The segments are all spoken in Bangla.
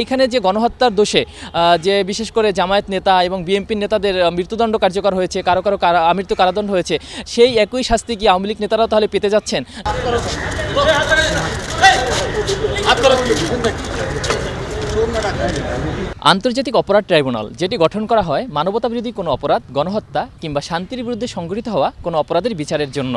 এইখানে যে গণহত্যার দোষে যে বিশেষ করে জামায়াত নেতা এবং বিএনপির নেতাদের মৃত্যুদণ্ড কার্যকর হয়েছে কারো কারো আমৃত্যু কারাদণ্ড হয়েছে সেই একই শাস্তি কি আওয়ামী লীগ নেতারা তাহলে পেতে যাচ্ছেন আন্তর্জাতিক অপরাধ ট্রাইব্যুনাল যেটি গঠন করা হয় মানবতা বিরোধী কোনো অপরাধ গণহত্যা কিংবা শান্তির বিরুদ্ধে সংঘটিত হওয়া কোনো অপরাধের বিচারের জন্য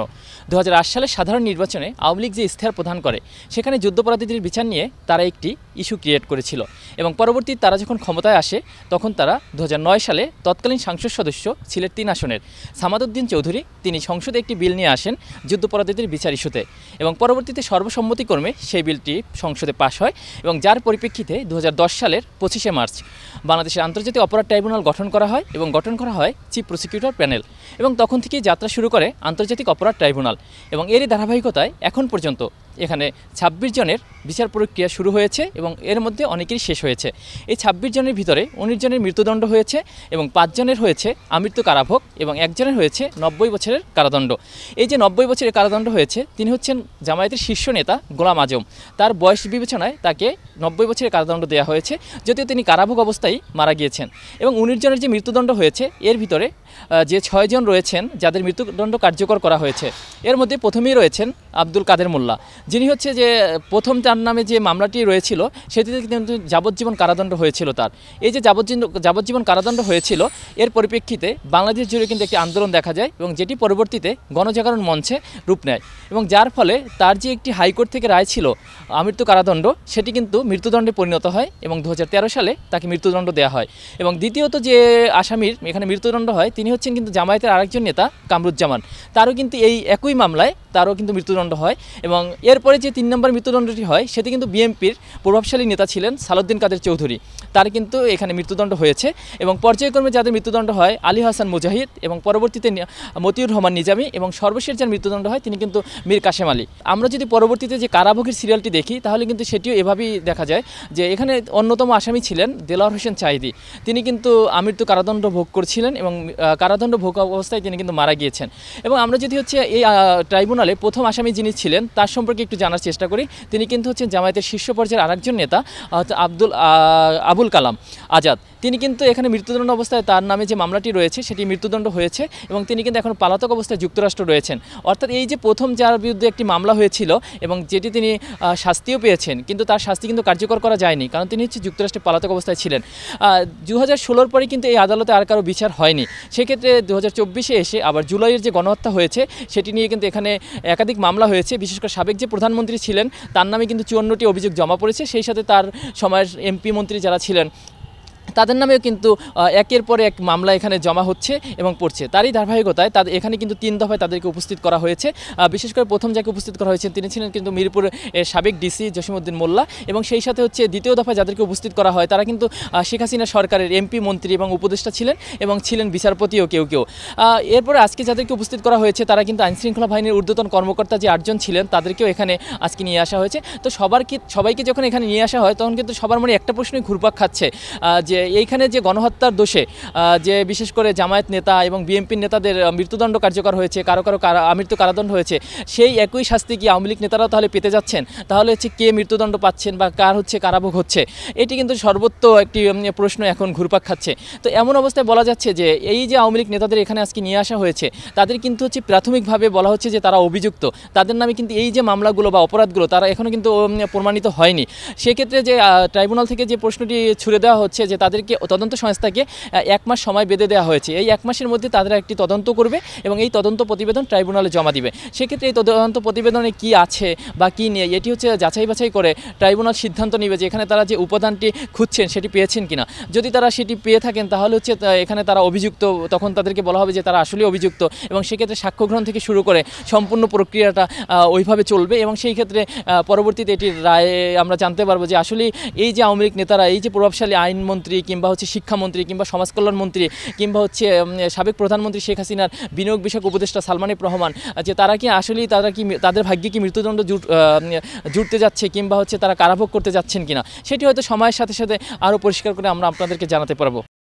দু সালের সাধারণ নির্বাচনে আওয়ামী লীগ যে ইস্তেহার প্রদান করে সেখানে যুদ্ধাপরাধীদের বিচার নিয়ে তারা একটি ইস্যু ক্রিয়েট করেছিল এবং পরবর্তী তারা যখন ক্ষমতায় আসে তখন তারা দু সালে তৎকালীন সাংসদ সদস্য ছিলেন তিন আসনের সামাদুদ্দিন চৌধুরী তিনি সংসদে একটি বিল নিয়ে আসেন যুদ্ধাপরাধীদের বিচার ইস্যুতে এবং পরবর্তীতে সর্বসম্মতিক্রমে সেই বিলটি সংসদে পাশ হয় এবং যার পরিপ্রেক্ষিতে দু সালের পঁচিশে মার্চ বাংলাদেশের আন্তর্জাতিক অপরাধ ট্রাইব্যুনাল গঠন করা হয় এবং গঠন করা হয় চিফ প্রসিকিউটর প্যানেল এবং তখন থেকেই যাত্রা শুরু করে আন্তর্জাতিক অপরাধ ট্রাইব্যুনাল এবং এরই ধারাবাহিকতায় এখন পর্যন্ত এখানে ছাব্বিশ জনের বিচার প্রক্রিয়া শুরু হয়েছে এবং এর মধ্যে অনেকেরই শেষ হয়েছে এই ছাব্বিশ জনের ভিতরে উনিশ জনের মৃত্যুদণ্ড হয়েছে এবং পাঁচজনের হয়েছে আমৃত্যু কারাভোগ এবং একজনের হয়েছে নব্বই বছরের কারাদণ্ড এই যে নব্বই বছরের কারাদণ্ড হয়েছে তিনি হচ্ছেন জামায়াতের শীর্ষ নেতা গোলাম আজম তার বয়স বিবেচনায় তাকে নব্বই বছরের কারাদণ্ড দেওয়া হয়েছে যদিও তিনি কারাভোগ অবস্থায় মারা গিয়েছেন এবং উনিশ জনের যে মৃত্যুদণ্ড হয়েছে এর ভিতরে যে ছয়জন রয়েছেন যাদের মৃত্যুদণ্ড কার্যকর করা হয়েছে এর মধ্যে প্রথমেই রয়েছেন আব্দুল কাদের মোল্লা যিনি হচ্ছে যে প্রথম তার নামে যে মামলাটি রয়েছিল সেটিতে কিন্তু যাবজ্জীবন কারাদণ্ড হয়েছিল তার এই যে যাবজ্জীবন যাবজ্জীবন কারাদণ্ড হয়েছিল এর পরিপ্রেক্ষিতে বাংলাদেশ জুড়ে কিন্তু একটি আন্দোলন দেখা যায় এবং যেটি পরবর্তীতে গণজাগরণ মঞ্চে রূপ নেয় এবং যার ফলে তার যে একটি হাইকোর্ট থেকে রায় ছিল আমৃত্যু কারাদণ্ড সেটি কিন্তু মৃত্যুদণ্ডে পরিণত হয় এবং দু সালে তাকে মৃত্যুদণ্ড দেওয়া হয় এবং দ্বিতীয়ত যে আসামির এখানে মৃত্যুদণ্ড হয় তিনি হচ্ছেন কিন্তু জামায়াতের আরেকজন নেতা কামরুজ্জামান তারও কিন্তু এই একই মামলায় তারও কিন্তু মৃত্যুদণ্ড হয় এবং এরপরে যে তিন নম্বর মৃত্যুদণ্ডটি হয় হয় সেটি কিন্তু বিএমপির প্রভাবশালী নেতা ছিলেন সালুদ্দিন কাদের চৌধুরী তার কিন্তু এখানে মৃত্যুদণ্ড হয়েছে এবং পর্যায়ক্রমে যাদের মৃত্যুদণ্ড হয় আলী হাসান মুজাহিদ এবং পরবর্তীতে মতিউর রহমান নিজামী এবং সর্বশেষ যার মৃত্যুদণ্ড হয় তিনি কিন্তু মীর কাশেম আলী আমরা যদি পরবর্তীতে যে কারাভোগীর সিরিয়ালটি দেখি তাহলে কিন্তু সেটিও এভাবেই দেখা যায় যে এখানে অন্যতম আসামি ছিলেন দেলাওয়ার হোসেন চাহিদি তিনি কিন্তু আমৃত্যু কারাদণ্ড ভোগ করছিলেন এবং কারাদণ্ড ভোগ অবস্থায় তিনি কিন্তু মারা গিয়েছেন এবং আমরা যদি হচ্ছে এই ট্রাইব্যুনালে প্রথম আসামি যিনি ছিলেন তার সম্পর্কে একটু জানার চেষ্টা করি তিনি কিন্তু হচ্ছেন জামায়াতের শীর্ষ পর্যায়ের আরেকজন নেতা আব্দুল আবুল কালাম আজাদ তিনি কিন্তু এখানে মৃত্যুদণ্ড অবস্থায় তার নামে যে মামলাটি রয়েছে সেটি মৃত্যুদণ্ড হয়েছে এবং তিনি কিন্তু এখন পালাতক অবস্থায় যুক্তরাষ্ট্র রয়েছেন অর্থাৎ এই যে প্রথম যার বিরুদ্ধে একটি মামলা হয়েছিল এবং যেটি তিনি শাস্তিও পেয়েছেন কিন্তু তার শাস্তি কিন্তু কার্যকর করা যায়নি কারণ তিনি হচ্ছে যুক্তরাষ্ট্রে পালাতক অবস্থায় ছিলেন দু হাজার ষোলোর পরে কিন্তু এই আদালতে আর কারো বিচার হয়নি সেক্ষেত্রে দু হাজার চব্বিশে এসে আবার জুলাইয়ের যে গণহত্যা হয়েছে সেটি নিয়ে কিন্তু এখানে একাধিক মামলা হয়েছে বিশেষ করে সাবেক যে প্রধানমন্ত্রী ছিলেন তার নামে কিন্তু কিন্তু চুয়ান্নটি অভিযোগ জমা পড়েছে সেই সাথে তার সময়ের এমপি মন্ত্রী যারা ছিলেন তাদের নামেও কিন্তু একের পর এক মামলা এখানে জমা হচ্ছে এবং পড়ছে তারই ধারাবাহিকতায় তাদের এখানে কিন্তু তিন দফায় তাদেরকে উপস্থিত করা হয়েছে বিশেষ করে প্রথম যাকে উপস্থিত করা হয়েছে তিনি ছিলেন কিন্তু মিরপুর সাবেক ডিসি জসিমউদ্দিন মোল্লা এবং সেই সাথে হচ্ছে দ্বিতীয় দফায় যাদেরকে উপস্থিত করা হয় তারা কিন্তু শেখ হাসিনা সরকারের এমপি মন্ত্রী এবং উপদেষ্টা ছিলেন এবং ছিলেন বিচারপতিও কেউ কেউ এরপরে আজকে যাদেরকে উপস্থিত করা হয়েছে তারা কিন্তু আইনশৃঙ্খলা বাহিনীর ঊর্ধ্বতন কর্মকর্তা যে আটজন ছিলেন তাদেরকেও এখানে আজকে নিয়ে আসা হয়েছে তো সবার কি সবাইকে যখন এখানে নিয়ে আসা হয় তখন কিন্তু সবার মনে একটা প্রশ্নই ঘুরপাক খাচ্ছে যে যে এইখানে যে গণহত্যার দোষে যে বিশেষ করে জামায়াত নেতা এবং বিএনপির নেতাদের মৃত্যুদণ্ড কার্যকর হয়েছে কারো কারো আমৃত্যু কারাদণ্ড হয়েছে সেই একই শাস্তি কি আওয়ামী লীগ নেতারাও তাহলে পেতে যাচ্ছেন তাহলে হচ্ছে কে মৃত্যুদণ্ড পাচ্ছেন বা কার হচ্ছে কারাভোগ হচ্ছে এটি কিন্তু সর্বত্র একটি প্রশ্ন এখন ঘুরপাক খাচ্ছে তো এমন অবস্থায় বলা যাচ্ছে যে এই যে আওয়ামী লীগ নেতাদের এখানে আজকে নিয়ে আসা হয়েছে তাদের কিন্তু হচ্ছে প্রাথমিকভাবে বলা হচ্ছে যে তারা অভিযুক্ত তাদের নামে কিন্তু এই যে মামলাগুলো বা অপরাধগুলো তারা এখনও কিন্তু প্রমাণিত হয়নি সেক্ষেত্রে যে ট্রাইব্যুনাল থেকে যে প্রশ্নটি ছুড়ে দেওয়া হচ্ছে যে তাদেরকে তদন্ত সংস্থাকে এক মাস সময় বেঁধে দেওয়া হয়েছে এই এক মাসের মধ্যে তারা একটি তদন্ত করবে এবং এই তদন্ত প্রতিবেদন ট্রাইব্যুনালে জমা দিবে সেক্ষেত্রে এই তদন্ত প্রতিবেদনে কি আছে বা কি নেই এটি হচ্ছে যাচাই বাছাই করে ট্রাইব্যুনাল সিদ্ধান্ত নেবে যে এখানে তারা যে উপাদানটি খুঁজছেন সেটি পেয়েছেন কিনা যদি তারা সেটি পেয়ে থাকেন তাহলে হচ্ছে এখানে তারা অভিযুক্ত তখন তাদেরকে বলা হবে যে তারা আসলে অভিযুক্ত এবং সেক্ষেত্রে সাক্ষ্যগ্রহণ থেকে শুরু করে সম্পূর্ণ প্রক্রিয়াটা ওইভাবে চলবে এবং সেই ক্ষেত্রে পরবর্তীতে এটির রায় আমরা জানতে পারবো যে আসলে এই যে আওয়ামী লীগ নেতারা এই যে প্রভাবশালী আইনমন্ত্রী কিংবা হচ্ছে শিক্ষামন্ত্রী কিংবা সমাজকল্যাণ মন্ত্রী কিংবা হচ্ছে সাবেক প্রধানমন্ত্রী শেখ হাসিনার বিনিয়োগ বিষয়ক উপদেষ্টা সালমানিব রহমান যে তারা কি আসলেই তারা কি তাদের ভাগ্যে কি মৃত্যুদণ্ড জুটতে যাচ্ছে কিংবা হচ্ছে তারা কারাভোগ করতে যাচ্ছেন কিনা সেটি হয়তো সময়ের সাথে সাথে আরও পরিষ্কার করে আমরা আপনাদেরকে জানাতে পারবো